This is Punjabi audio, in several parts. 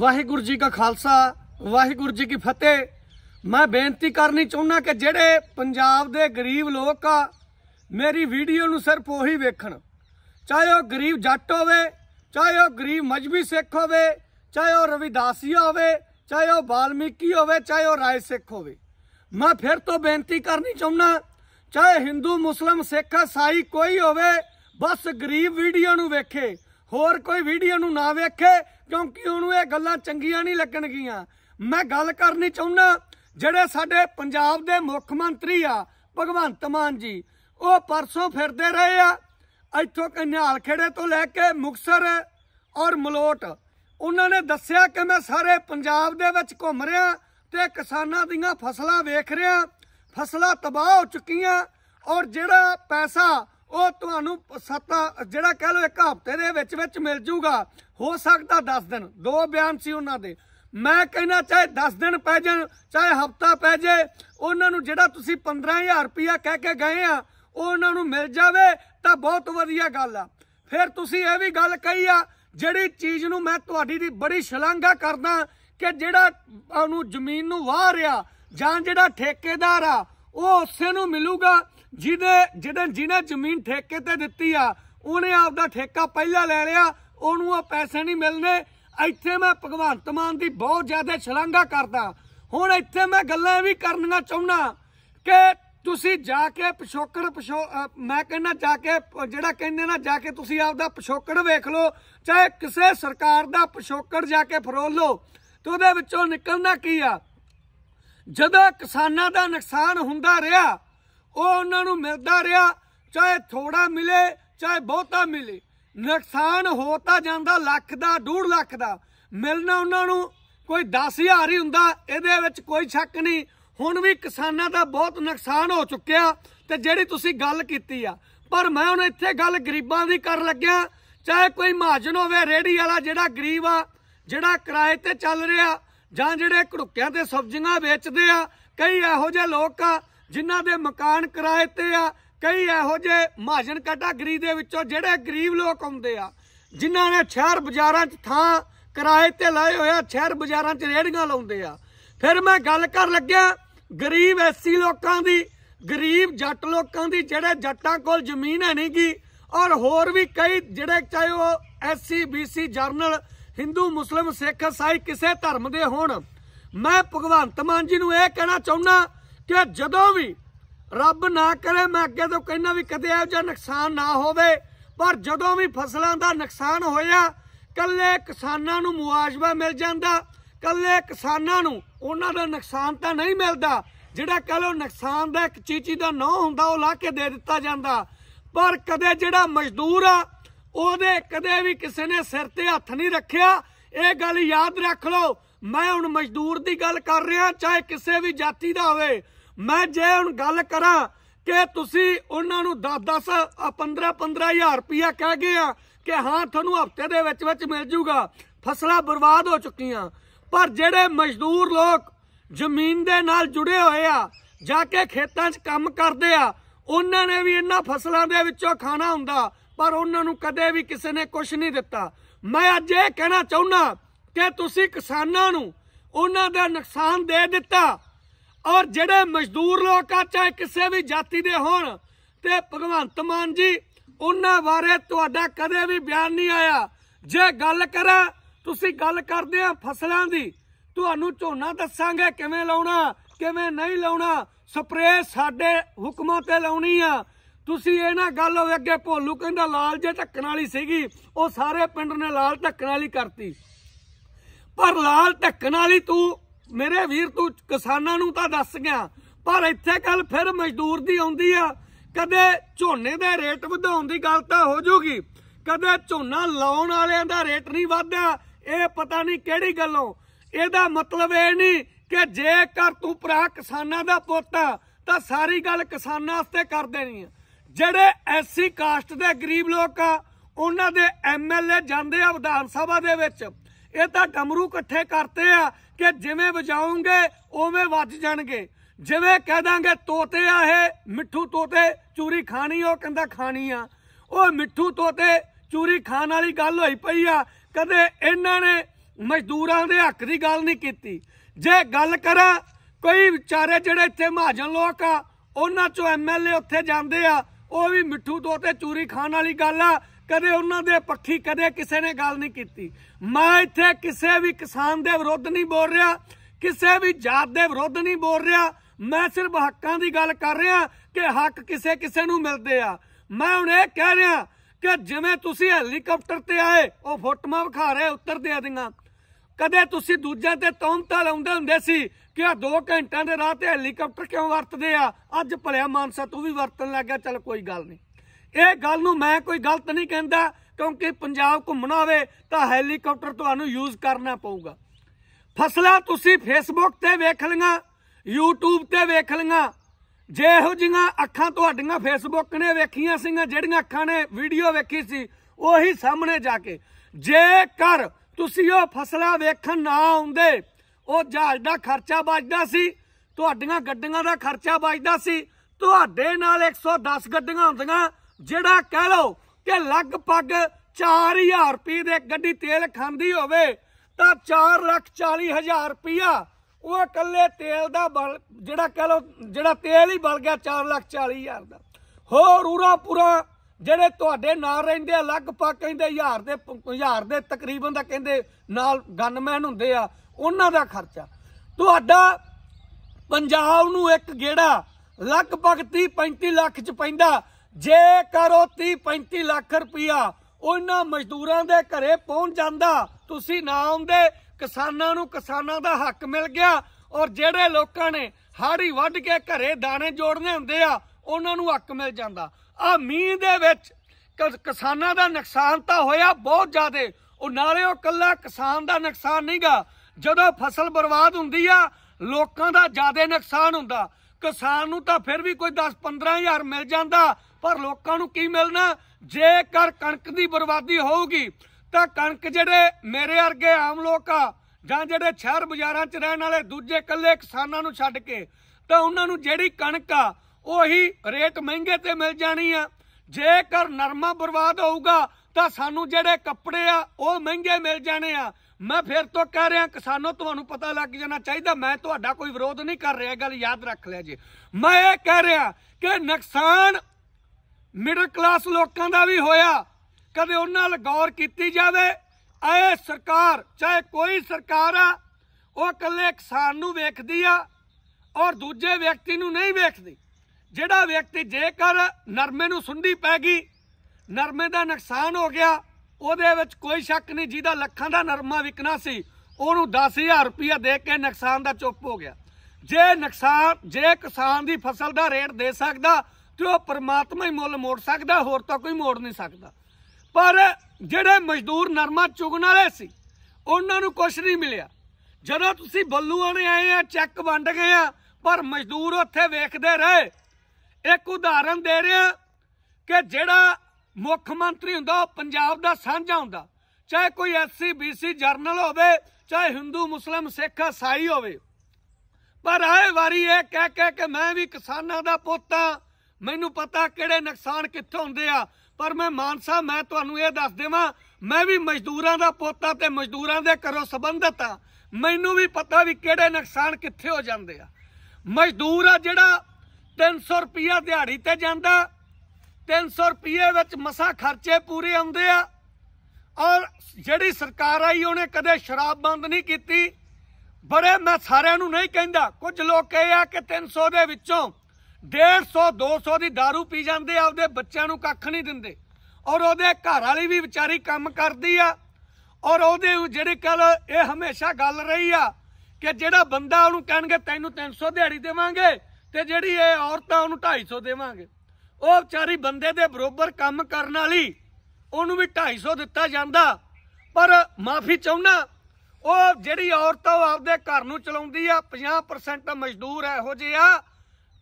ਵਾਹਿਗੁਰੂ ਜੀ ਕਾ ਖਾਲਸਾ ਵਾਹਿਗੁਰੂ ਜੀ ਕੀ ਫਤਿਹ ਮੈਂ ਬੇਨਤੀ ਕਰਨੀ ਚਾਹੁੰਦਾ ਕਿ ਜਿਹੜੇ ਪੰਜਾਬ ਦੇ ਗਰੀਬ ਲੋਕ ਆ ਮੇਰੀ ਵੀਡੀਓ ਨੂੰ ਸਿਰਫ ਉਹੀ ਵੇਖਣ ਚਾਹੇ ਉਹ ਗਰੀਬ ਜੱਟ ਹੋਵੇ ਚਾਹੇ ਉਹ ਗਰੀਬ ਮਜਬੀ ਸਿੱਖ ਹੋਵੇ ਚਾਹੇ ਉਹ ਰਵਿਦਾਸੀ ਹੋਵੇ ਚਾਹੇ ਉਹ ਬਾਲਮੀਕੀ ਹੋਵੇ ਚਾਹੇ ਉਹ ਰਾਏ ਸਿੱਖ ਹੋਵੇ ਮੈਂ ਫਿਰ ਤੋਂ ਬੇਨਤੀ ਕਰਨੀ ਚਾਹੁੰਦਾ ਚਾਹੇ Hindu Muslim Sikh ਸਾਈ ਕੋਈ ਹੋਵੇ ਬਸ ਗਰੀਬ ਵੀਡੀਓ ਨੂੰ ਵੇਖੇ ਹੋਰ ਕੋਈ ਵੀਡੀਓ ਨੂੰ ਨਾ ਵੇਖੇ ਕਿਉਂਕਿ ਉਹਨੂੰ ਇਹ ਗੱਲਾਂ ਚੰਗੀਆਂ ਨਹੀਂ ਲੱਗਣਗੀਆਂ ਮੈਂ ਗੱਲ ਕਰਨੀ ਚਾਹੁੰਦਾ ਜਿਹੜੇ ਸਾਡੇ ਪੰਜਾਬ ਦੇ ਮੁੱਖ ਮੰਤਰੀ ਆ ਭਗਵੰਤ ਮਾਨ ਜੀ ਉਹ ਪਰਸੋਂ ਫਿਰਦੇ ਰਹੇ ਆ ਇੱਥੋਂ ਕਨਿਆਲ ਖੇੜੇ ਤੋਂ ਲੈ ਕੇ ਮੁਕਸਰ ਔਰ ਮਲੋਟ ਉਹਨਾਂ ਨੇ ਦੱਸਿਆ ਕਿ ਮੈਂ ਸਾਰੇ ਪੰਜਾਬ ਦੇ ਵਿੱਚ ਘੁੰਮ ਰਿਹਾ ਤੇ ਕਿਸਾਨਾਂ ਦੀਆਂ ਫਸਲਾਂ ਵੇਖ ਰਿਹਾ ਫਸਲਾਂ ਤਬਾਹ ਹੋ ਚੁੱਕੀਆਂ ਔਰ ਜਿਹੜਾ ਪੈਸਾ ਉਹ ਤੁਹਾਨੂੰ ਸੱਤ ਜਿਹੜਾ ਕਹਿ ਲਓ ਇੱਕ ਹਫ਼ਤੇ ਦੇ ਵਿੱਚ ਵਿੱਚ ਮਿਲ ਜੂਗਾ ਹੋ ਸਕਦਾ 10 ਦਿਨ ਦੋ ਬਿਆਨ ਸੀ ਉਹਨਾਂ ਦੇ ਮੈਂ ਕਹਿੰਦਾ ਚਾਹੇ 10 ਦਿਨ ਪੈ ਜਾਣ ਚਾਹੇ ਹਫ਼ਤਾ ਪੈ ਜੇ ਉਹਨਾਂ ਨੂੰ ਜਿਹੜਾ ਤੁਸੀਂ 15000 ਰੁਪਇਆ ਕਹਿ ਕੇ ਗਏ ਆ ਉਹ ਉਹਨਾਂ ਨੂੰ ਮਿਲ ਜਾਵੇ ਤਾਂ ਬਹੁਤ ਵਧੀਆ ਗੱਲ ਆ ਫਿਰ ਤੁਸੀਂ ਇਹ ਵੀ ਗੱਲ ਕਹੀ ਆ ਜਿਹੜੀ ਚੀਜ਼ ਨੂੰ ਮੈਂ ਤੁਹਾਡੀ ਦੀ ਬੜੀ ਸ਼ਲਾਂਘਾ ਕਰਦਾ ਕਿ ਜਿਹੜਾ ਉਹਨੂੰ ਜ਼ਮੀਨ ਨੂੰ ਵਾਹ ਰਿਆ ਜਾਂ ਜਿਹੜਾ ਠੇਕੇਦਾਰ ਆ ਉਹ ਉਸੇ ਨੂੰ ਮਿਲੂਗਾ ਜਿਹਨੇ ਜਿਹਨੇ ਜਿਹਨੇ ਜ਼ਮੀਨ ਠੇਕੇ ਤੇ ਦਿੱਤੀ ਆ ਉਹਨੇ ਆਪਦਾ ਠੇਕਾ ਪਹਿਲਾਂ ਲੈ ਲਿਆ ਉਹਨੂੰ ਆ ਪੈਸੇ ਨਹੀਂ ਮਿਲਨੇ ਇੱਥੇ ਮੈਂ ਭਗਵੰਤ ਮਾਨ ਦੀ ਬਹੁਤ ਜ਼ਿਆਦਾ ਛਲਾਂਗਾ ਕਰਦਾ ਹੁਣ ਇੱਥੇ ਮੈਂ ਗੱਲਾਂ ਵੀ ਕਰਨੀਆਂ ਚਾਹੁੰਦਾ ਕਿ ਤੁਸੀਂ ਜਾ ਕੇ ਪਿਛੋਕੜ ਮੈਂ ਕਹਿੰਦਾ ਜਾ ਕੇ ਜਿਹੜਾ ਕਹਿੰਦੇ ਨਾ ਜਾ ਕੇ ਤੁਸੀਂ ਆਪਦਾ ਪਿਛੋਕੜ ਵੇਖ ਲਓ ਚਾਹੇ ਕਿਸੇ ਸਰਕਾਰ ਦਾ ਪਿਛੋਕੜ ਜਾ ਕੇ ਫਰੋਲ ਲਓ ਤੇ ਉਹਦੇ ਵਿੱਚੋਂ ਨਿਕਲਣਾ ਕੀ ਆ ਜਦੋਂ ਕਿਸਾਨਾਂ ਦਾ ਨੁਕਸਾਨ ਹੁੰਦਾ ਰਿਹਾ ਉਹ ਉਹਨਾਂ ਨੂੰ ਮਿਲਦਾ ਰਿਹਾ ਚਾਹੇ ਥੋੜਾ ਮਿਲੇ ਚਾਹੇ ਬਹੁਤਾ ਮਿਲੇ ਨੁਕਸਾਨ ਹੋਤਾ ਜਾਂਦਾ ਲੱਖ ਦਾ ਡੂਢ ਲੱਖ ਦਾ ਮਿਲਣਾ ਉਹਨਾਂ ਨੂੰ ਕੋਈ 10000 ਹੀ ਹੁੰਦਾ ਇਹਦੇ ਵਿੱਚ ਕੋਈ ਸ਼ੱਕ ਨਹੀਂ ਹੁਣ ਵੀ ਕਿਸਾਨਾਂ ਦਾ ਬਹੁਤ ਨੁਕਸਾਨ ਹੋ ਚੁੱਕਿਆ ਤੇ ਜਿਹੜੀ ਤੁਸੀਂ ਗੱਲ ਕੀਤੀ ਆ ਪਰ ਮੈਂ ਉਹਨਾਂ ਇੱਥੇ ਗੱਲ ਗਰੀਬਾਂ ਦੀ ਕਰਨ ਲੱਗਿਆ ਚਾਹੇ ਕੋਈ ਮਹਾਜਨ ਹੋਵੇ ਰੇੜੀ ਵਾਲਾ ਜਿਹੜਾ ਗਰੀਬ ਆ ਜਿਹੜਾ ਕਿਰਾਏ ਤੇ ਚੱਲ ਰਿਹਾ ਜਾਂ ਜਿਹੜੇ ਘੜੁੱਕਿਆਂ ਤੇ ਸਬਜ਼ੀਆਂ ਵੇਚਦੇ ਆ ਕਈ ਇਹੋ ਜਿਹੇ ਲੋਕ ਆ ਜਿਨ੍ਹਾਂ ਦੇ ਮਕਾਨ ਕਿਰਾਏ ਤੇ ਆ ਕਈ ਇਹੋ ਜੇ ਮਹਾਜਨ ਕੈਟਾਗਰੀ ਦੇ ਵਿੱਚੋਂ ਜਿਹੜੇ ਗਰੀਬ ਲੋਕ ਹੁੰਦੇ ਆ ਜਿਨ੍ਹਾਂ ਨੇ ਸ਼ਹਿਰ ਬਾਜ਼ਾਰਾਂ 'ਚ ਥਾਂ ਕਿਰਾਏ ਤੇ ਲਾਏ ਹੋਇਆ ਸ਼ਹਿਰ ਬਾਜ਼ਾਰਾਂ 'ਚ ਰੇੜੀਆਂ ਲਾਉਂਦੇ ਆ ਫਿਰ ਮੈਂ ਗੱਲ ਕਰਨ ਲੱਗਿਆ ਗਰੀਬ ਐਸੀ ਲੋਕਾਂ ਦੀ ਗਰੀਬ ਜੱਟ ਲੋਕਾਂ ਦੀ ਜਿਹੜੇ ਜੱਟਾਂ ਕੋਲ ਜ਼ਮੀਨ ਹੈ ਨਹੀਂਗੀ ਔਰ ਹੋਰ ਵੀ ਕਈ ਜਿਹੜੇ ਚਾਹੇ ਉਹ ਐਸਸੀ ਬੀਸੀ ਜਰਨਲ ਹਿੰਦੂ ਮੁਸਲਮ ਸਿੱਖ Sai ਕਿਸੇ ਧਰਮ ਦੇ ਹੋਣ ਮੈਂ ਭਗਵੰਤ ਮਾਨ ਜੀ ਨੂੰ ਇਹ ਕਹਿਣਾ ਚਾਹੁੰਦਾ ਕਿ ਜਦੋਂ ਵੀ ਰੱਬ ਨਾ ਕਰੇ ਮੈਂ ਅੱਗੇ ਤੋਂ ਕਹਿਣਾ ਵੀ ਕਦੇ ਇਹੋ ਜਿਹਾ ਨੁਕਸਾਨ ਨਾ ਹੋਵੇ ਪਰ ਜਦੋਂ ਵੀ ਫਸਲਾਂ ਦਾ ਨੁਕਸਾਨ ਹੋਇਆ ਕੱਲੇ ਕਿਸਾਨਾਂ ਨੂੰ ਮੁਆਵਜ਼ਾ ਮਿਲ ਜਾਂਦਾ ਕੱਲੇ ਕਿਸਾਨਾਂ ਨੂੰ ਉਹਨਾਂ ਦਾ ਨੁਕਸਾਨ ਤਾਂ ਨਹੀਂ ਮਿਲਦਾ ਜਿਹੜਾ ਕਹ ਲੋ ਨੁਕਸਾਨ ਦਾ ਇੱਕ ਚੀਚੀ ਦਾ ਨਾ ਹੁੰਦਾ ਉਹ ਲਾ ਕੇ ਦੇ ਦਿੱਤਾ ਜਾਂਦਾ ਪਰ ਕਦੇ ਜਿਹੜਾ ਮਜ਼ਦੂਰ ਆ ਉਹਦੇ ਕਦੇ ਵੀ ਕਿਸੇ ਨੇ ਸਿਰ ਤੇ ਹੱਥ ਨਹੀਂ ਰੱਖਿਆ ਇਹ ਗੱਲ ਯਾਦ ਰੱਖ ਲਓ ਮੈਂ ਹੁਣ ਮਜ਼ਦੂਰ ਦੀ ਗੱਲ ਕਰ ਰਿਹਾ ਚਾਹੇ ਕਿਸੇ ਵੀ ਜਾਤੀ ਦਾ ਹੋਵੇ ਮੈਂ ਜੇ ਹੁਣ ਗੱਲ ਕਰਾਂ ਕਿ ਤੁਸੀਂ ਉਹਨਾਂ ਨੂੰ 10-10 15 15000 ਰੁਪਇਆ ਕਹਿ ਗਏ ਆ ਕਿ ਹਾਂ ਤੁਹਾਨੂੰ ਹਫਤੇ ਦੇ ਵਿੱਚ ਵਿੱਚ ਮਿਲ ਜੂਗਾ ਫਸਲਾਂ ਬਰਬਾਦ ਹੋ ਚੁੱਕੀਆਂ ਪਰ ਜਿਹੜੇ ਮਜ਼ਦੂਰ ਲੋਕ ਜ਼ਮੀਨ ਦੇ ਨਾਲ ਜੁੜੇ ਹੋਏ ਆ ਜਾ ਕੇ ਖੇਤਾਂ 'ਚ ਕੰਮ ਕਰਦੇ ਆ ਉਹਨਾਂ ਨੇ ਵੀ ਇਹਨਾਂ ਫਸਲਾਂ ਦੇ ਵਿੱਚੋਂ ਖਾਣਾ ਹੁੰਦਾ ਪਰ ਉਹਨਾਂ ਨੂੰ ਕਦੇ ਵੀ ਕਿਸੇ ਨੇ ਕੁਝ ਨਹੀਂ ਦਿੱਤਾ ਮੈਂ ਅੱਜ ਇਹ ਕਹਿਣਾ ਚਾਹੁੰਦਾ ਕਿ ਤੁਸੀਂ ਕਿਸਾਨਾਂ ਨੂੰ ਉਹਨਾਂ ਦਾ ਨੁਕਸਾਨ ਦੇ ਦਿੱਤਾ ਔਰ ਜਿਹੜੇ ਮਜ਼ਦੂਰ ਲੋਕ ਆ ਚਾਹੇ ਕਿਸੇ ਵੀ ਜਾਤੀ ਦੇ ਹੋਣ ਤੇ ਭਗਵੰਤ ਮਾਨ ਜੀ ਉਹਨਾਂ ਬਾਰੇ ਤੁਹਾਡਾ ਕਦੇ ਵੀ ਬਿਆਨ ਨਹੀਂ ਆਇਆ ਜੇ ਗੱਲ ਕਰਾਂ ਤੁਸੀਂ ਗੱਲ ਕਰਦੇ ਆ ਫਸਲਾਂ ਦੀ ਤੁਹਾਨੂੰ ਝੋਨਾ ਦੱਸਾਂਗੇ ਕਿਵੇਂ ਲਾਉਣਾ ਕਿਵੇਂ ਨਹੀਂ ਲਾਉਣਾ ਸਪਰੇ ਸਾਡੇ ਹੁਕਮਾਂ ਤੇ ਲਾਉਣੀ ਆ ਤੁਸੀਂ ਇਹ ਨਾ ਗੱਲ ਹੋਵੇ ਅੱਗੇ ਭੋਲੂ ਕਹਿੰਦਾ ਲਾਲ ਜੇ ਢੱਕਣ ਵਾਲੀ ਸੀਗੀ ਉਹ ਸਾਰੇ ਪਿੰਡ ਨੇ ਲਾਲ ਢੱਕਣ ਵਾਲੀ ਕਰਤੀ ਪਰ ਲਾਲ ਢੱਕਣ ਵਾਲੀ ਤੂੰ ਮੇਰੇ ਵੀਰ ਤੂੰ ਕਿਸਾਨਾਂ ਨੂੰ ਤਾਂ ਦੱਸ ਗਿਆ ਪਰ ਇੱਥੇ ਕੱਲ ਫਿਰ ਮਜ਼ਦੂਰ ਦੀ ਆਉਂਦੀ ਆ ਕਦੇ ਝੋਨੇ ਦੇ ਰੇਟ ਵਧਾਉਣ ਦੀ ਗੱਲ ਤਾਂ ਹੋ ਜੂਗੀ ਕਦੇ ਝੋਨਾ ਲਾਉਣ ਵਾਲਿਆਂ ਦਾ ਰੇਟ ਨਹੀਂ ਵਧਿਆ ਇਹ ਪਤਾ ਨਹੀਂ ਕਿਹੜੀ ਗੱਲੋਂ ਇਹਦਾ ਮਤਲਬ ਇਹ ਨਹੀਂ ਕਿ ਜੇਕਰ ਤੂੰ ਭਰਾ ਕਿਸਾਨਾਂ ਦਾ ਪੁੱਤ ਤਾਂ ਸਾਰੀ ਗੱਲ ਕਿਸਾਨਾਂ ਵਾਸਤੇ ਕਰ ਦੇਣੀ ਆ ਜਿਹੜੇ ਐਸੀ ਕਾਸਟ ਦੇ ਗਰੀਬ ਲੋਕ ਆ ਉਹਨਾਂ ਦੇ ਐਮਐਲਏ ਜਾਂਦੇ ਆ ਵਿਧਾਨ ਸਭਾ ਦੇ ਵਿੱਚ ਇਹ ਤਾਂ ਡਮਰੂ ਇਕੱਠੇ ਕਰਤੇ ਆ ਕਿ ਜਿਵੇਂ ਵਜਾਉਂਗੇ ਉਵੇਂ ਵੱਜ ਜਾਣਗੇ ਜਿਵੇਂ ਕਹਿ ਦਾਂਗੇ ਤੋਤੇ ਆ ਇਹ ਮਿੱਠੂ ਤੋਤੇ ਚੂਰੀ ਖਾਣੀ ਉਹ ਕਹਿੰਦਾ ਖਾਣੀ ਆ ਉਹ ਮਿੱਠੂ ਤੋਤੇ ਚੂਰੀ ਖਾਣ ਵਾਲੀ ਗੱਲ ਹੋਈ ਪਈ ਆ ਕਦੇ ਇਹਨਾਂ ਨੇ ਮਜ਼ਦੂਰਾਂ ਦੇ ਹੱਕ ਦੀ ਗੱਲ ਨਹੀਂ ਕੀਤੀ ਜੇ ਗੱਲ ਕਰਾਂ ਕੋਈ ਵਿਚਾਰੇ ਜਿਹੜੇ ਇੱਥੇ ਮਹਾਜਨ ਲੋਕ ਆ ਉਹਨਾਂ ਚੋਂ ਐਮਐਲਏ ਉੱਥੇ ਜਾਂਦੇ ਆ ਉਹ ਵੀ ਮਿੱਠੂ ਤੋਤੇ ਚੂਰੀ ਖਾਣ ਵਾਲੀ ਗੱਲ ਆ ਕਦੇ ਉਹਨਾਂ ਦੇ ਪੱਖੀ ਕਦੇ ਕਿਸੇ ਨੇ ਗੱਲ ਨਹੀਂ ਕੀਤੀ ਮੈਂ ਇੱਥੇ ਕਿਸੇ ਵੀ ਕਿਸਾਨ ਦੇ ਵਿਰੁੱਧ ਨਹੀਂ ਬੋਲ ਰਿਹਾ ਕਿਸੇ ਵੀ ਜਾਤ ਦੇ ਵਿਰੁੱਧ ਨਹੀਂ ਬੋਲ ਰਿਹਾ ਮੈਂ ਸਿਰਫ ਹੱਕਾਂ ਦੀ ਗੱਲ ਕਰ ਰਿਹਾ ਕਿ ਹੱਕ ਕਿਸੇ ਕਿਸੇ ਨੂੰ ਮਿਲਦੇ ਆ ਮੈਂ ਹੁਣ ਇਹ ਕਹਿ ਰਿਹਾ ਕਿ ਜਿਵੇਂ ਤੁਸੀਂ ਹੈਲੀਕਾਪਟਰ ਤੇ ਆਏ ਉਹ ਫੋਟੋਆਂ ਵਿਖਾ ਰਹੇ ਉਤਰਦੇ ਆ ਦੀਆਂ ਕਦੇ ਤੁਸੀਂ ਦੂਜਿਆਂ ਤੇ ਤੌਮਤਾ ਲਾਉਂਦੇ ਹੁੰਦੇ ਸੀ ਕਿ ਆ 2 ਘੰਟਿਆਂ ਦੇ ਰਾਹ ਤੇ ਹੈਲੀਕਾਪਟਰ ਕਿਉਂ ਵਰਤਦੇ ਆ ਅੱਜ ਭਲਿਆ ਮਾਨਸਾ ਤੂੰ ਵੀ ਵਰਤਣ ਲੱਗ ਗਿਆ ਚੱਲ ਕੋਈ ਗੱਲ ਨਹੀਂ ਇਹ ਗੱਲ ਨੂੰ ਮੈਂ ਕੋਈ ਗਲਤ ਨਹੀਂ ਕਹਿੰਦਾ ਕਿਉਂਕਿ ਪੰਜਾਬ ਘੁੰਮਣਾ ਹੋਵੇ ਤਾਂ ਹੈਲੀਕਾਪਟਰ ਤੁਹਾਨੂੰ ਯੂਜ਼ ਕਰਨਾ ਪਊਗਾ ਫਸਲਾਂ ਤੁਸੀਂ ਫੇਸਬੁੱਕ ਤੇ ਵੇਖ ਲੀਆਂ YouTube ਤੇ ਵੇਖ ਲੀਆਂ ਜੇ ਇਹੋ ਜਿਹੀਆਂ ਅੱਖਾਂ ਤੁਹਾਡੀਆਂ ਫੇਸਬੁੱਕ ਨੇ ਵੇਖੀਆਂ ਸੀਗਾ ਜਿਹੜੀਆਂ ਅੱਖਾਂ ਨੇ ਵੀਡੀਓ ਵੇਖੀ ਸੀ ਉਹੀ ਸਾਹਮਣੇ ਜਾ ਕੇ ਜੇਕਰ ਤੁਸੀਂ ਉਹ ਫਸਲਾ ਵੇਖਣ ਨਾ ਆਉਂਦੇ ਉਹ ਜਹਾਜ਼ ਦਾ ਖਰਚਾ ਬਚਦਾ ਸੀ ਤੁਹਾਡੀਆਂ ਗੱਡੀਆਂ ਦਾ ਖਰਚਾ ਬਚਦਾ ਸੀ ਤੁਹਾਡੇ ਨਾਲ 110 ਗੱਡੀਆਂ ਹੁੰਦੀਆਂ ਜਿਹੜਾ ਕਹਿ ਲਓ ਕਿ ਲਗਭਗ 4000 ਰੁਪਏ ਦੇ ਗੱਡੀ ਤੇਲ ਖਾਂਦੀ ਹੋਵੇ ਤਾਂ 4 ਲੱਖ ਰੁਪਇਆ ਉਹ ਇਕੱਲੇ ਤੇਲ ਦਾ ਜਿਹੜਾ ਕਹਿ ਲਓ ਜਿਹੜਾ ਤੇਲ ਹੀ ਬਲ ਗਿਆ 4 ਲੱਖ ਦਾ ਹੋਰ ਉਰਾ ਪੂਰਾ ਜਿਹੜੇ ਤੁਹਾਡੇ ਨਾਲ ਰਹਿੰਦੇ ਆ ਲਗਭਗ ਕਹਿੰਦੇ 1000 ਦੇ 1000 ਦੇ ਤਕਰੀਬਨ ਦਾ ਕਹਿੰਦੇ ਨਾਲ ਗਨਮੈਨ ਹੁੰਦੇ ਆ ਉਹਨਾਂ ਦਾ ਖਰਚਾ ਤੁਹਾਡਾ ਪੰਜਾਬ ਨੂੰ ਇੱਕ ਗੇੜਾ ਲਗਭਗ 30 35 ਲੱਖ ਚ ਪੈਂਦਾ ਜੇ ਕਰੋਤੀ 30 35 ਲੱਖ ਰੁਪਇਆ ਉਹਨਾਂ ਮਜ਼ਦੂਰਾਂ ਦੇ ਘਰੇ ਪਹੁੰਚ ਜਾਂਦਾ ਤੁਸੀਂ ਨਾ ਆਉਂਦੇ ਕਿਸਾਨਾਂ ਨੂੰ ਕਿਸਾਨਾਂ ਦਾ ਹੱਕ ਮਿਲ ਗਿਆ ਔਰ ਜਿਹੜੇ ਲੋਕਾਂ ਨੇ ਹਾੜੀ ਵੱਢ ਕੇ ਘਰੇ ਦਾਣੇ ਜੋੜਨੇ ਹੁੰਦੇ ਆ ਉਹਨਾਂ ਨੂੰ ਹੱਕ ਮਿਲ ਜਾਂਦਾ ਆ ਮੀਂਹ ਦੇ ਵਿੱਚ ਕਿਸਾਨਾਂ ਦਾ ਨੁਕਸਾਨ ਤਾਂ ਹੋਇਆ ਬਹੁਤ ਜ਼ਿਆਦਾ ਉਹ ਨਾਲੇ ਉਹ ਕੱਲਾ ਕਿਸਾਨ ਦਾ ਨੁਕਸਾਨ ਨਹੀਂਗਾ ਜਦੋਂ ਫਸਲ ਬਰਬਾਦ ਹੁੰਦੀ ਆ ਲੋਕਾਂ ਦਾ ਜ਼ਿਆਦਾ ਨੁਕਸਾਨ ਹੁੰਦਾ ਕਿਸਾਨ ਨੂੰ ਤਾਂ ਫਿਰ ਵੀ ਕੋਈ 10 15000 ਮਿਲ ਜਾਂਦਾ ਪਰ ਲੋਕਾਂ ਨੂੰ ਕੀ ਮਿਲਣਾ ਜੇਕਰ ਕਣਕ ਦੀ ਬਰਬਾਦੀ ਹੋਊਗੀ ਤਾਂ ਕਣਕ ਜਿਹੜੇ ਮੇਰੇ ਵਰਗੇ ਆਮ ਲੋਕ ਆ ਜਾਂ ਜਿਹੜੇ ਸ਼ਹਿਰ ਬਾਜ਼ਾਰਾਂ 'ਚ ਰਹਿਣ ਵਾਲੇ ਦੂਜੇ ਇਕੱਲੇ ਕਿਸਾਨਾਂ ਨੂੰ ਛੱਡ ਕੇ ਤਾਂ ਉਹਨਾਂ ਨੂੰ ਜਿਹੜੀ ਕਣਕ ਆ ਉਹੀ ਰੇਟ ਮਹਿੰਗੇ ਤੇ ਮਿਲ ਜਾਣੀ ਆ ਜੇਕਰ ਨਰਮਾ ਬਰਬਾਦ ਹੋਊਗਾ ਤਾਂ ਸਾਨੂੰ ਜਿਹੜੇ ਕੱਪੜੇ ਆ ਉਹ ਮਹਿੰਗੇ ਮਿਲ ਜਾਣੇ ਆ ਮੈਂ ਫਿਰ ਤੋਂ ਕਹਿ ਰਿਹਾ ਕਿਸਾਨੋ ਤੁਹਾਨੂੰ ਪਤਾ ਲੱਗ ਜਾਣਾ ਚਾਹੀਦਾ ਮੈਂ ਤੁਹਾਡਾ ਕੋਈ ਵਿਰੋਧ ਨਹੀਂ ਕਰ ਰਿਹਾ ਗੱਲ ਯਾਦ ਰੱਖ ਲਿਆ ਜੀ ਮੈਂ ਇਹ ਕਹਿ ਰਿਹਾ ਕਿ ਨੁਕਸਾਨ ਮਿਡਲ ਕਲਾਸ ਲੋਕਾਂ ਦਾ ਵੀ ਹੋਇਆ ਕਦੇ ਉਹਨਾਂ ਨਾਲ ਗੌਰ ਕੀਤੀ ਜਾਵੇ ਐ ਸਰਕਾਰ ਚਾਹੇ ਕੋਈ ਸਰਕਾਰ ਆ ਉਹ ਇਕੱਲੇ ਕਿਸਾਨ ਨੂੰ ਵੇਖਦੀ ਆ ਔਰ ਦੂਜੇ ਵਿਅਕਤੀ ਨੂੰ ਨਹੀਂ ਵੇਖਦੀ ਜਿਹੜਾ ਵਿਅਕਤੀ ਜੇਕਰ ਨਰਮੇ ਨੂੰ ਸੁੰਡੀ ਪੈ ਗਈ ਨਰਮੇ ਦਾ ਨੁਕਸਾਨ ਹੋ ਗਿਆ ਉਹਦੇ ਵਿੱਚ ਕੋਈ ਸ਼ੱਕ ਨਹੀਂ ਜਿਹਦਾ ਲੱਖਾਂ ਦਾ ਨਰਮਾ ਵਿਕਣਾ ਸੀ ਉਹਨੂੰ 10000 ਰੁਪਇਆ ਦੇ ਕੇ ਨੁਕਸਾਨ ਦਾ ਚੁੱਪ ਹੋ ਗਿਆ ਜੇ ਨੁਕਸਾਨ ਜੇ ਕਿਸਾਨ ਦੀ ਫਸਲ ਦਾ ਰੇਟ ਦੇ ਸਕਦਾ ਤੇ ਉਹ ਪਰਮਾਤਮਾ ਹੀ ਮੁੱਲ ਮੋੜ ਸਕਦਾ ਹੋਰ ਤਾਂ ਕੋਈ ਮੋੜ ਨਹੀਂ ਸਕਦਾ ਪਰ ਜਿਹੜੇ ਮਜ਼ਦੂਰ ਨਰਮਾ ਚੁਗਣ ਵਾਲੇ ਸੀ ਉਹਨਾਂ ਨੂੰ ਕੁਝ ਨਹੀਂ ਮਿਲਿਆ ਜਦੋਂ ਤੁਸੀਂ ਬੱਲੂਆਂ ਨੇ ਆਏ ਆ ਚੈੱਕ ਵੰਡ ਗਏ ਆ ਪਰ ਮਜ਼ਦੂਰ ਉੱਥੇ ਵੇਖਦੇ ਰਹੇ ਇੱਕ ਉਦਾਹਰਨ ਦੇ ਰਿਹਾ ਕਿ ਜਿਹੜਾ ਮੁੱਖ ਮੰਤਰੀ ਹੁੰਦਾ ਉਹ ਪੰਜਾਬ ਦਾ ਸਾਂਝਾ ਹੁੰਦਾ ਚਾਹੇ ਕੋਈ ਐਸਸੀ ਬੀਸੀ ਜਰਨਲ ਹੋਵੇ ਚਾਹੇ ਹਿੰਦੂ ਮੁਸਲਮ ਸਿੱਖ ਈਸਾਈ ਹੋਵੇ ਪਰ ਆਏ ਵਾਰੀ ਇਹ ਕਹਿ ਕਹਿ ਕੇ ਮੈਂ ਵੀ ਕਿਸਾਨਾਂ ਦਾ ਪੁੱਤ ਆ ਮੈਨੂੰ ਪਤਾ ਕਿਹੜੇ ਨੁਕਸਾਨ ਕਿੱਥੇ ਹੁੰਦੇ ਆ ਪਰ ਮੈਂ ਮਾਨਸਾ ਮੈਂ ਤੁਹਾਨੂੰ ਇਹ ਦੱਸ ਦੇਵਾਂ ਮੈਂ ਵੀ ਮਜ਼ਦੂਰਾਂ ਦਾ ਪੋਤਾ ਤੇ ਮਜ਼ਦੂਰਾਂ ਦੇ ਘਰੋਂ ਸੰਬੰਧਤ ਆ ਮੈਨੂੰ ਵੀ ਪਤਾ ਵੀ ਕਿਹੜੇ ਨੁਕਸਾਨ ਕਿੱਥੇ ਹੋ ਜਾਂਦੇ ਆ ਮਜ਼ਦੂਰ ਆ ਜਿਹੜਾ 300 ਰੁਪਏ ਦਿਹਾੜੀ ਤੇ ਜਾਂਦਾ 300 ਰੁਪਏ ਵਿੱਚ ਮਸਾ ਖਰਚੇ ਪੂਰੇ ਆਉਂਦੇ ਆ ਔਰ ਜਿਹੜੀ ਸਰਕਾਰ ਆਈ ਉਹਨੇ ਕਦੇ ਸ਼ਰਾਬ ਬੰਦ ਨਹੀਂ ਕੀਤੀ ਬੜੇ ਮੈਂ ਸਾਰਿਆਂ ਨੂੰ ਨਹੀਂ ਕਹਿੰਦਾ ਕੁਝ ਲੋਕ ਇਹ ਆ ਕਿ 300 ਦੇ ਵਿੱਚੋਂ 150 200 ਦੀ दारू ਪੀ ਜਾਂਦੇ ਆਪਦੇ ਬੱਚਿਆਂ ਨੂੰ ਕੱਖ ਨਹੀਂ ਦਿੰਦੇ ਔਰ ਉਹਦੇ ਘਰ ਵਾਲੀ ਵੀ ਵਿਚਾਰੀ ਕੰਮ ਕਰਦੀ ਆ ਔਰ ਉਹਦੇ ਜਿਹੜੇ ਕੱਲ ਇਹ ਹਮੇਸ਼ਾ ਗੱਲ ਰਹੀ ਆ ਕਿ ਜਿਹੜਾ ਬੰਦਾ ਉਹਨੂੰ ਕਹਿਣਗੇ ਤੈਨੂੰ 300 ਦਿਹਾੜੀ ਦੇਵਾਂਗੇ ਤੇ ਜਿਹੜੀ ਇਹ ਔਰਤਾਂ ਉਹਨੂੰ 250 ਦੇਵਾਂਗੇ ਉਹ ਵਿਚਾਰੀ ਬੰਦੇ ਦੇ ਬਰੋਬਰ ਕੰਮ ਕਰਨ ਵਾਲੀ ਉਹਨੂੰ ਵੀ 250 ਦਿੱਤਾ ਜਾਂਦਾ ਪਰ ਮਾਫੀ ਚਾਹੁੰਨਾ ਉਹ ਜਿਹੜੀ ਔਰਤ ਉਹ ਆਪਦੇ ਘਰ ਨੂੰ ਚਲਾਉਂਦੀ ਆ 50% ਮਜ਼ਦੂਰ ਇਹੋ ਜਿਹਾ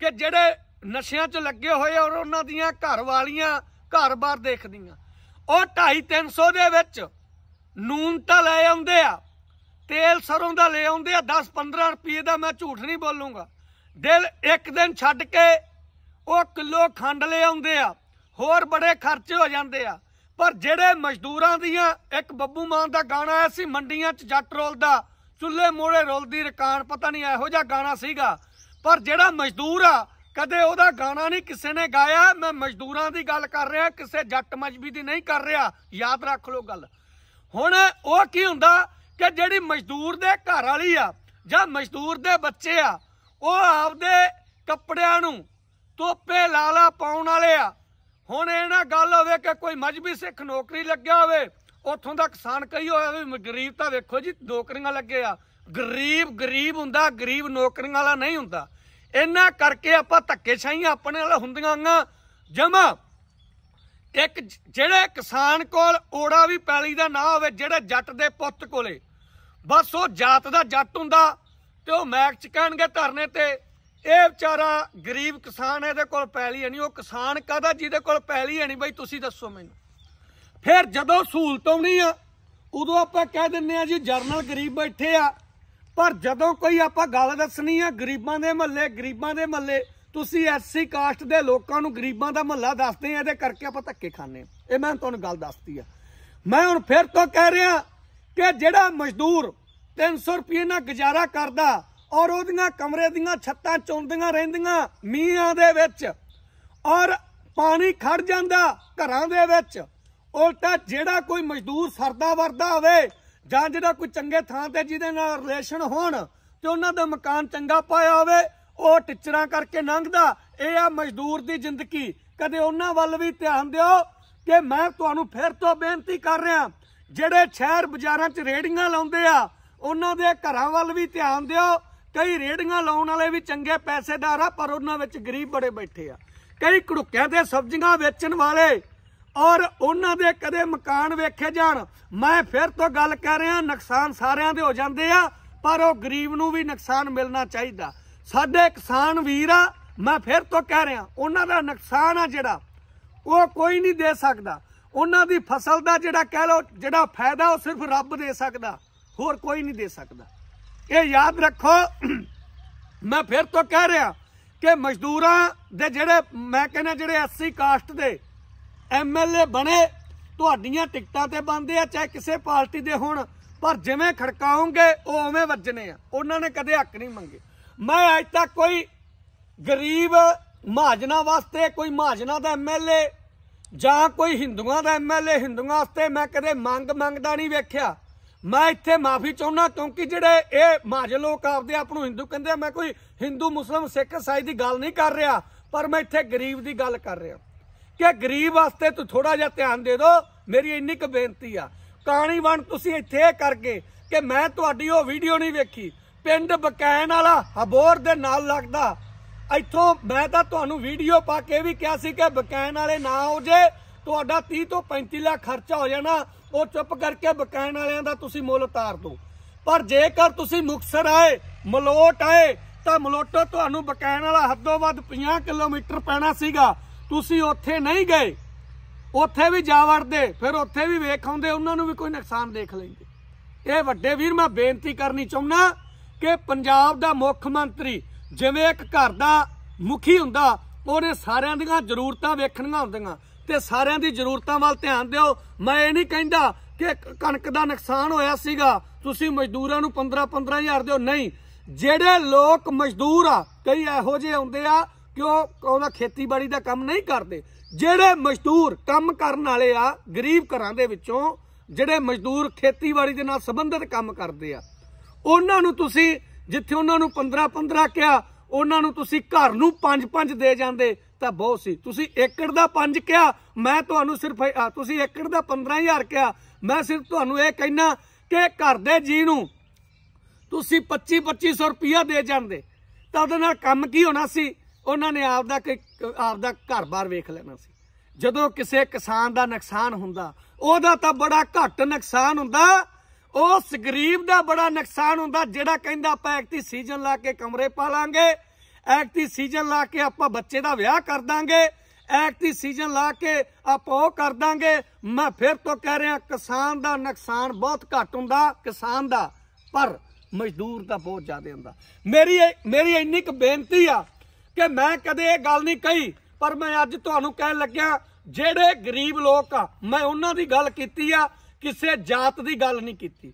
ਕਿ ਜਿਹੜੇ ਨਸ਼ਿਆਂ 'ਚ ਲੱਗੇ ਹੋਏ ਔਰ ਉਹਨਾਂ ਦੀਆਂ ਘਰ ਵਾਲੀਆਂ ਘਰ-ਬਾਰ ਦੇਖਦੀਆਂ ਉਹ 2.5-300 ਦੇ ਵਿੱਚ ਨੂਨ ਤਾਂ ਲੈ ਆਉਂਦੇ ਆ ਤੇਲ ਸਰੋਂ ਦਾ ਲੈ ਆਉਂਦੇ ਆ 10-15 ਰੁਪਏ ਦਾ ਮੈਂ ਝੂਠ ਨਹੀਂ ਬੋਲੂੰਗਾ ਦਿਲ ਇੱਕ ਦਿਨ ਛੱਡ ਕੇ ਉਹ ਕਿਲੋ ਖੰਡ ਲੈ ਆਉਂਦੇ ਆ ਹੋਰ ਬੜੇ ਖਰਚੇ ਹੋ ਜਾਂਦੇ ਆ ਪਰ ਜਿਹੜੇ ਮਜ਼ਦੂਰਾਂ ਦੀਆਂ ਇੱਕ ਬੱਬੂ ਮਾਨ ਦਾ ਗਾਣਾ ਆਇਆ ਸੀ ਮੰਡੀਆਂ 'ਚ ਜੱਟ ਰੋਲਦਾ ਚੁੱਲ੍ਹੇ ਮੋੜੇ ਰੋਲਦੀ ਰਕਾਨ ਪਤਾ ਨਹੀਂ ਇਹੋ ਜਿਹਾ ਗਾਣਾ ਸੀਗਾ ਪਰ ਜਿਹੜਾ ਮਜ਼ਦੂਰ ਆ ਕਦੇ ਉਹਦਾ ਗਾਣਾ ਨਹੀਂ ਕਿਸੇ ਨੇ ਗਾਇਆ ਮੈਂ ਮਜ਼ਦੂਰਾਂ ਦੀ ਗੱਲ ਕਰ ਰਿਹਾ ਕਿਸੇ ਜੱਟ ਮਜਬੀ ਦੀ ਨਹੀਂ ਕਰ ਰਿਹਾ ਯਾਦ ਰੱਖ ਲਓ ਗੱਲ ਹੁਣ ਉਹ ਕੀ ਹੁੰਦਾ ਕਿ ਜਿਹੜੀ ਮਜ਼ਦੂਰ ਦੇ ਘਰ ਵਾਲੀ ਆ ਜਾਂ ਮਜ਼ਦੂਰ ਦੇ ਬੱਚੇ ਆ ਉਹ ਆਪਦੇ ਕੱਪੜਿਆਂ ਨੂੰ ਤੋਪੇ ਲਾਲਾ ਪਾਉਣ ਵਾਲੇ ਆ ਹੁਣ ਇਹ ਨਾ ਗੱਲ ਹੋਵੇ ਕਿ ਕੋਈ ਮਜਬੀ ਸਿੱਖ ਨੌਕਰੀ ਲੱਗਿਆ ਹੋਵੇ ਉੱਥੋਂ ਦਾ ਕਿਸਾਨ ਕਹੀ ਹੋਇਆ ਵੀ ਗਰੀਬ ਤਾਂ ਵੇਖੋ ਜੀ ਨੌਕਰੀਆਂ ਲੱਗੇ ਆ ਗਰੀਬ ਗਰੀਬ ਹੁੰਦਾ ਗਰੀਬ ਨੌਕਰੀਆਂ ਵਾਲਾ ਨਹੀਂ ਹੁੰਦਾ ਇਹਨਾਂ ਕਰਕੇ ਆਪਾਂ ਧੱਕੇ ਛਾਈਆਂ ਆਪਣੇ ਨਾਲ ਹੁੰਦੀਆਂ ਆਂ ਜਮਾ ਇੱਕ ਜਿਹੜੇ ਕਿਸਾਨ ਕੋਲ ਓੜਾ ਵੀ ਪੈਲੀ ਦਾ ਨਾ ਹੋਵੇ ਜਿਹੜੇ ਜੱਟ ਦੇ ਪੁੱਤ ਕੋਲੇ ਬਸ ਉਹ ਜਾਤ ਦਾ ਜੱਟ ਹੁੰਦਾ ਤੇ ਉਹ ਮੈਕ ਚ ਕਹਿਣਗੇ ਧਰਨੇ ਤੇ ਇਹ ਵਿਚਾਰਾ ਗਰੀਬ ਕਿਸਾਨ ਇਹਦੇ ਕੋਲ ਪੈਲੀ ਹੈ ਨਹੀਂ ਉਹ ਕਿਸਾਨ ਕਾਦਾ ਜਿਹਦੇ ਕੋਲ ਪੈਲੀ ਹੈ ਨਹੀਂ ਬਈ ਤੁਸੀਂ ਦੱਸੋ ਮੈਨੂੰ ਫਿਰ ਜਦੋਂ ਸਹੂਲਤ ਆਉਣੀ ਆ ਉਦੋਂ ਆਪਾਂ ਕਹਿ ਦਿੰਨੇ ਆ ਜੀ ਜਰਨਲ ਗਰੀਬ ਬੈਠੇ ਆ ਪਰ ਜਦੋਂ ਕੋਈ ਆਪਾਂ ਗੱਲ ਦੱਸਣੀ ਆ ਗਰੀਬਾਂ ਦੇ ਮੱਲੇ ਗਰੀਬਾਂ ਦੇ ਮੱਲੇ ਤੁਸੀਂ ਐਸਸੀ ਕਾਸਟ ਦੇ ਲੋਕਾਂ ਨੂੰ ਗਰੀਬਾਂ ਦਾ ਮੱਲਾ ਦੱਸਦੇ ਆ ਇਹਦੇ ਕਰਕੇ ਆਪਾਂ ਧੱਕੇ ਖਾਂਦੇ ਆ ਇਹ ਮੈਂ ਤੁਹਾਨੂੰ ਗੱਲ ਦੱਸਤੀ ਆ ਮੈਂ ਹੁਣ ਫਿਰ ਤੋਂ ਕਹਿ ਰਿਹਾ ਕਿ ਜਿਹੜਾ ਮਜ਼ਦੂਰ 300 ਰੁਪਏ ਨਾਲ ਗੁਜ਼ਾਰਾ ਕਰਦਾ ਔਰ ਉਹਦੀਆਂ ਕਮਰੇ ਦੀਆਂ ਛੱਤਾਂ ਚੁੰਦੀਆਂ ਰਹਿੰਦੀਆਂ ਮੀਂਹਾਂ ਦੇ ਵਿੱਚ ਔਰ ਪਾਣੀ ਖੜ ਜਾਂਦਾ ਘਰਾਂ ਦੇ ਵਿੱਚ ਉਲਟਾ ਜਿਹੜਾ ਕੋਈ ਮਜ਼ਦੂਰ ਸਰਦਾ ਵਰਦਾ ਹੋਵੇ ਜਾਂ ਜਿਹੜਾ ਕੋਈ ਚੰਗੇ ਥਾਂ ਤੇ ਜਿਹਦੇ ਨਾਲ ਰਿਲੇਸ਼ਨ ਹੋਣ ਤੇ ਉਹਨਾਂ ਦਾ ਮਕਾਨ ਚੰਗਾ ਪਾਇਆ ਹੋਵੇ ਉਹ ਟਿਚਰਾਂ ਕਰਕੇ ਲੰਘਦਾ ਇਹ ਆ ਮਜ਼ਦੂਰ ਦੀ ਜ਼ਿੰਦਗੀ ਕਦੇ ਉਹਨਾਂ ਵੱਲ ਵੀ ਧਿਆਨ ਦਿਓ ਕਿ ਮੈਂ ਤੁਹਾਨੂੰ ਫਿਰ ਤੋਂ ਬੇਨਤੀ ਕਰ ਰਿਹਾ ਜਿਹੜੇ ਸ਼ਹਿਰ ਬਾਜ਼ਾਰਾਂ 'ਚ ਰੇੜੀਆਂ ਲਾਉਂਦੇ ਆ ਉਹਨਾਂ ਦੇ ਘਰਾਂ ਵੱਲ ਵੀ ਧਿਆਨ ਦਿਓ ਕਈ ਰੇੜੀਆਂ ਲਾਉਣ ਵਾਲੇ ਵੀ ਚੰਗੇ ਪੈਸੇਦਾਰ ਆ ਪਰ ਉਹਨਾਂ ਵਿੱਚ ਗਰੀਬ ਬੜੇ ਬੈਠੇ ਆ ਕਈ ਕੁੜੁੱਕਿਆਂ ਤੇ ਸਬਜ਼ੀਆਂ ਵੇਚਣ ਵਾਲੇ ਔਰ ਉਹਨਾਂ ਦੇ ਕਦੇ ਮਕਾਨ ਵੇਖੇ ਜਾਣ ਮੈਂ ਫਿਰ ਤੋਂ ਗੱਲ ਕਰ ਰਿਹਾ ਨੁਕਸਾਨ ਸਾਰਿਆਂ ਦੇ ਹੋ ਜਾਂਦੇ ਆ ਪਰ ਉਹ ਗਰੀਬ ਨੂੰ ਵੀ ਨੁਕਸਾਨ ਮਿਲਣਾ ਚਾਹੀਦਾ ਸਾਡੇ ਕਿਸਾਨ ਵੀਰ ਆ ਮੈਂ ਫਿਰ ਤੋਂ ਕਹਿ ਰਿਹਾ ਉਹਨਾਂ ਦਾ ਨੁਕਸਾਨ ਆ ਜਿਹੜਾ ਉਹ ਕੋਈ ਨਹੀਂ ਦੇ ਸਕਦਾ ਉਹਨਾਂ ਦੀ ਫਸਲ ਦਾ ਜਿਹੜਾ ਕਹਿ ਲੋ ਜਿਹੜਾ ਫਾਇਦਾ ਉਹ ਸਿਰਫ ਰੱਬ ਦੇ ਸਕਦਾ ਹੋਰ ਕੋਈ ਨਹੀਂ ਦੇ ਸਕਦਾ ਇਹ ਯਾਦ ਰੱਖੋ ਮੈਂ ਫਿਰ ਤੋਂ ਕਹਿ ਰਿਹਾ ਕਿ ਮਜ਼ਦੂਰਾਂ ਦੇ ਜਿਹੜੇ ਮੈਂ ਕਹਿੰਦਾ ਜਿਹੜੇ ਐਸਸੀ ਕਾਸਟ ਦੇ ਐਮਐਲਏ ਬਣੇ ਤੁਹਾਡੀਆਂ ਟਿਕਟਾਂ ਤੇ ਬੰਦੇ ਆ ਚਾਹੇ ਕਿਸੇ ਪਾਰਟੀ ਦੇ ਹੋਣ ਪਰ ਜਿਵੇਂ ਖੜਕਾਉਂਗੇ ਉਹ ਉਵੇਂ ਵੱਜਣੇ ਆ ਉਹਨਾਂ ਨੇ ਕਦੇ ਹੱਕ ਨਹੀਂ ਮੰਗੇ ਮੈਂ ਅੱਜ ਤੱਕ ਕੋਈ ਗਰੀਬ ਮਹਾਜਨਾ ਵਾਸਤੇ ਕੋਈ ਮਹਾਜਨਾ ਦਾ ਐਮਐਲਏ ਜਾਂ ਕੋਈ ਹਿੰਦੂਆਂ ਦਾ ਐਮਐਲਏ ਹਿੰਦੂਆਂ ਵਾਸਤੇ ਮੈਂ ਕਦੇ ਮੰਗ ਮੰਗਦਾ ਨਹੀਂ ਵੇਖਿਆ ਮੈਂ ਇੱਥੇ ਮਾਫੀ ਚਾਹੁੰਦਾ ਕਿਉਂਕਿ ਜਿਹੜੇ ਇਹ ਮਾਜ ਲੋਕ ਆਪਦੇ ਆਪ ਨੂੰ ਹਿੰਦੂ ਕਹਿੰਦੇ ਆ ਮੈਂ ਕੋਈ ਹਿੰਦੂ ਮੁਸਲਮ ਸਿੱਖ ਸਾਈ ਦੀ ਗੱਲ ਨਹੀਂ ਕਰ ਰਿਹਾ ਪਰ ਮੈਂ ਇੱਥੇ ਗਰੀਬ ਦੀ ਗੱਲ ਕਰ ਰਿਹਾ ਕਿ ਗਰੀਬ ਵਾਸਤੇ ਤੂੰ ਥੋੜਾ ਜਿਹਾ ਧਿਆਨ ਦੇ ਦੋ ਮੇਰੀ ਇੰਨੀ ਕੁ ਬੇਨਤੀ ਆ ਕਾਣੀ ਵਣ ਤੁਸੀਂ ਇੱਥੇ ਕਰਕੇ ਕਿ ਮੈਂ ਤੁਹਾਡੀ ਉਹ ਵੀਡੀਓ ਨਹੀਂ ਵੇਖੀ ਪਿੰਡ ਬਕੈਨ ਵਾਲਾ ਹਬੋਰ ਦੇ ਨਾਲ ਲੱਗਦਾ ਇੱਥੋਂ ਮੈਂ ਤਾਂ ਤੁਹਾਨੂੰ ਵੀਡੀਓ ਪਾ ਕੇ ਵੀ ਕਿਹਾ ਸੀ ਕਿ ਬਕੈਨ ਵਾਲੇ ਨਾ ਹੋ ਜੇ ਤੁਹਾਡਾ 30 ਤੋਂ 35 ਲੱਖ ਖਰਚਾ ਹੋ ਜਾਣਾ ਉਹ ਚੁੱਪ ਕਰਕੇ ਬਕੈਨ ਵਾਲਿਆਂ ਦਾ ਤੁਸੀਂ ਮੁੱਲ ਉਤਾਰ ਦੋ ਪਰ ਜੇਕਰ ਤੁਸੀਂ ਮੁਕਸਰ ਆਏ ਮਲੋਟ ਆਏ ਤਾਂ ਮਲੋਟੋ ਤੁਹਾਨੂੰ ਬਕੈਨ ਵਾਲਾ ਹੱਦੋਂ ਵੱਧ 50 ਕਿਲੋਮੀਟਰ ਪੈਣਾ ਸੀਗਾ ਤੁਸੀਂ ਉੱਥੇ ਨਹੀਂ ਗਏ ਉੱਥੇ ਵੀ ਜਾ ਵੜਦੇ ਫਿਰ ਉੱਥੇ ਵੀ ਵੇਖ ਆਉਂਦੇ ਉਹਨਾਂ ਨੂੰ ਵੀ ਕੋਈ ਨੁਕਸਾਨ ਦੇਖ ਲੈਂਦੇ ਇਹ ਵੱਡੇ ਵੀਰ ਮੈਂ ਬੇਨਤੀ ਕਰਨੀ ਚਾਹੁੰਨਾ ਕਿ ਪੰਜਾਬ ਦਾ ਮੁੱਖ ਮੰਤਰੀ ਜਿਵੇਂ ਇੱਕ ਘਰ ਦਾ ਮੁਖੀ ਹੁੰਦਾ ਉਹਨੇ ਸਾਰਿਆਂ ਦੀਆਂ ਜ਼ਰੂਰਤਾਂ ਵੇਖਣੀਆਂ ਹੁੰਦੀਆਂ ਤੇ ਸਾਰਿਆਂ ਦੀ ਜ਼ਰੂਰਤਾਂ ਵੱਲ ਧਿਆਨ ਦਿਓ ਮੈਂ ਇਹ ਨਹੀਂ ਕਹਿੰਦਾ ਕਿ ਕਣਕ ਦਾ ਨੁਕਸਾਨ ਹੋਇਆ ਸੀਗਾ ਤੁਸੀਂ ਮਜ਼ਦੂਰਾਂ ਨੂੰ 15 15000 ਦਿਓ ਨਹੀਂ ਜਿਹੜੇ ਲੋਕ ਮਜ਼ਦੂਰ ਆ ਕਈ ਇਹੋ ਜਿਹੇ ਹੁੰਦੇ ਆ ਕਿਉਂ ਉਹਨਾਂ ਖੇਤੀਬਾੜੀ ਦਾ ਕੰਮ ਨਹੀਂ ਕਰਦੇ ਜਿਹੜੇ ਮਜ਼ਦੂਰ ਕੰਮ ਕਰਨ ਵਾਲੇ ਆ ਗਰੀਬ ਘਰਾਂ ਦੇ ਵਿੱਚੋਂ ਜਿਹੜੇ ਮਜ਼ਦੂਰ ਖੇਤੀਬਾੜੀ ਦੇ ਨਾਲ ਸੰਬੰਧਿਤ ਕੰਮ ਕਰਦੇ ਆ ਉਹਨਾਂ ਨੂੰ ਤੁਸੀਂ ਜਿੱਥੇ ਉਹਨਾਂ ਨੂੰ 15 15 ਕਿਹਾ ਉਹਨਾਂ ਨੂੰ ਤੁਸੀਂ ਘਰ ਨੂੰ 5 5 ਦੇ ਜਾਂਦੇ ਤਾਂ ਬਹੁਤ ਸੀ ਤੁਸੀਂ ਏਕੜ ਦਾ 5 ਕਿਹਾ ਮੈਂ ਤੁਹਾਨੂੰ ਸਿਰਫ ਤੁਸੀਂ ਏਕੜ ਦਾ 15000 ਕਿਹਾ ਮੈਂ ਸਿਰਫ ਤੁਹਾਨੂੰ ਇਹ ਕਹਿਣਾ ਕਿ ਘਰ ਦੇ ਜੀ ਨੂੰ ਤੁਸੀਂ 25 2500 ਰੁਪਇਆ ਦੇ ਜਾਂਦੇ ਤਾਂ ਉਹਦੇ ਨਾਲ ਕੰਮ ਕੀ ਹੋਣਾ ਸੀ ਉਹਨਾਂ ਨੇ ਆਪਦਾ ਆਪਦਾ ਘਰ-ਬਾਰ ਵੇਖ ਲੈਣਾ ਸੀ ਜਦੋਂ ਕਿਸੇ ਕਿਸਾਨ ਦਾ ਨੁਕਸਾਨ ਹੁੰਦਾ ਉਹਦਾ ਤਾਂ ਬੜਾ ਘੱਟ ਨੁਕਸਾਨ ਹੁੰਦਾ ਉਸ ਗਰੀਬ ਦਾ ਬੜਾ ਨੁਕਸਾਨ ਹੁੰਦਾ ਜਿਹੜਾ ਕਹਿੰਦਾ ਆਪਾਂ ਐਕਤੀ ਸੀਜ਼ਨ ਲਾ ਕੇ ਕਮਰੇ ਪਾ ਲਾਂਗੇ ਐਕਤੀ ਸੀਜ਼ਨ ਲਾ ਕੇ ਆਪਾਂ ਬੱਚੇ ਦਾ ਵਿਆਹ ਕਰ ਦਾਂਗੇ ਐਕਤੀ ਸੀਜ਼ਨ ਲਾ ਕੇ ਆਪਾਂ ਉਹ ਕਰ ਦਾਂਗੇ ਮੈਂ ਫਿਰ ਤੋਂ ਕਹਿ ਰਿਹਾ ਕਿਸਾਨ ਦਾ ਨੁਕਸਾਨ ਬਹੁਤ ਘੱਟ ਹੁੰਦਾ ਕਿਸਾਨ ਦਾ ਪਰ ਮਜ਼ਦੂਰ ਦਾ ਬਹੁਤ ਜ਼ਿਆਦਾ ਹੁੰਦਾ ਮੇਰੀ ਮੇਰੀ ਇੰਨੀ ਕੁ ਬੇਨਤੀ ਆ ਕਿ ਮੈਂ ਕਦੇ ਇਹ ਗੱਲ ਨਹੀਂ ਕਹੀ ਪਰ ਮੈਂ ਅੱਜ ਤੁਹਾਨੂੰ ਕਹਿਣ ਲੱਗਿਆ ਜਿਹੜੇ ਗਰੀਬ ਲੋਕ ਆ ਮੈਂ ਉਹਨਾਂ ਦੀ ਗੱਲ ਕੀਤੀ ਆ ਕਿਸੇ ਜਾਤ ਦੀ ਗੱਲ ਨਹੀਂ ਕੀਤੀ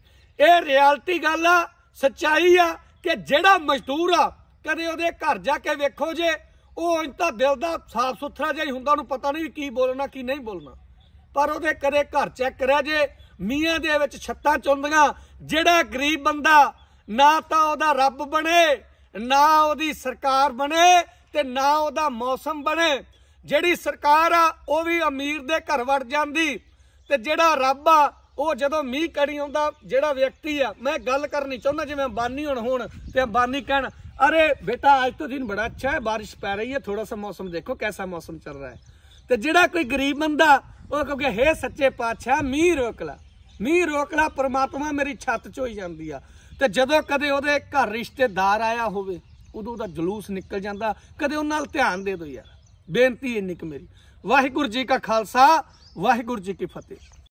ਇਹ ਰਿਐਲਿਟੀ ਗੱਲ ਆ ਸੱਚਾਈ ਆ ਕਿ ਜਿਹੜਾ ਮਜ਼ਦੂਰ ਆ ਕਦੇ ਉਹਦੇ ਘਰ ਜਾ ਕੇ ਵੇਖੋ ਜੇ ਉਹ ਇੰਜ ਤਾਂ ਦਿਲ ਦਾ ਸਾਫ ਸੁਥਰਾ ਜਿਹਾ ਹੀ ਹੁੰਦਾ ਉਹਨੂੰ ਪਤਾ ਨਹੀਂ ਕੀ ਬੋਲਣਾ ਕੀ ਨਹੀਂ ਬੋਲਣਾ ਪਰ ਉਹਦੇ ਕਦੇ ਘਰ ਚੈੱਕ ਕਰਿਆ ਜੇ ਮੀਆਂ ਦੇ ਵਿੱਚ ਛੱਤਾਂ ਚੁੰਦੀਆਂ ਜਿਹੜਾ ਗਰੀਬ ਬੰਦਾ ਨਾ ਤਾਂ ਉਹਦਾ ਰੱਬ ਬਣੇ ਨਾ ਉਹਦੀ ਸਰਕਾਰ ਬਣੇ ਤੇ ਨਾ ਉਹਦਾ ਮੌਸਮ ਬਣੇ ਜਿਹੜੀ ਸਰਕਾਰ ਆ ਉਹ ਵੀ ਅਮੀਰ ਦੇ ਘਰ ਵੜ ਜਾਂਦੀ ਤੇ ਜਿਹੜਾ ਰੱਬ ਆ ਉਹ ਜਦੋਂ ਮੀਂਹ ਕੜੀ ਆਉਂਦਾ ਜਿਹੜਾ ਵਿਅਕਤੀ ਆ ਮੈਂ ਗੱਲ ਕਰਨੀ ਚਾਹੁੰਦਾ ਜਿਵੇਂ ਬਾਨੀ ਹੁਣ ਹੁਣ ਤੇ ਬਾਨੀ ਕਹਿਣ ਅਰੇ ਬੇਟਾ ਅੱਜ ਤੋਂ ਦਿਨ ਬੜਾ ਅੱਛਾ ਹੈ بارش ਪੈ ਰਹੀ ਹੈ ਥੋੜਾ ਸਾ ਮੌਸਮ ਦੇਖੋ ਕਿਹਦਾ ਮੌਸਮ ਚੱਲ ਰਿਹਾ ਹੈ ਤੇ ਜਿਹੜਾ ਕੋਈ ਗਰੀਬ ਬੰਦਾ ਉਹ ਕਹੂਗਾ ਹੇ ਸੱਚੇ ਪਾਤਸ਼ਾਹ ਮੀਂਹ ਰੋਕ ਲੈ ਮੀਂਹ ਰੋਕ ਲੈ ਪਰਮਾਤਮਾ ਮੇਰੀ ਛੱਤ ਚੋਈ ਜਾਂਦੀ ਆ ਤੇ ਜਦੋਂ ਕਦੇ ਉਹਦੇ ਘਰ ਰਿਸ਼ਤੇਦਾਰ ਆਇਆ ਹੋਵੇ ਉਦੋਂ ਉਹਦਾ ਜਲੂਸ ਨਿਕਲ ਜਾਂਦਾ ਕਦੇ ਉਹਨਾਂ ਨਾਲ ਧਿਆਨ ਦੇ ਦਿਓ ਯਾਰ ਬੇਨਤੀ ਇੰਨੀ ਕੁ ਮੇਰੀ ਵਾਹਿਗੁਰੂ ਜੀ ਕਾ ਖਾਲਸਾ ਵਾਹਿਗੁਰੂ ਜੀ ਕੀ ਫਤਿਹ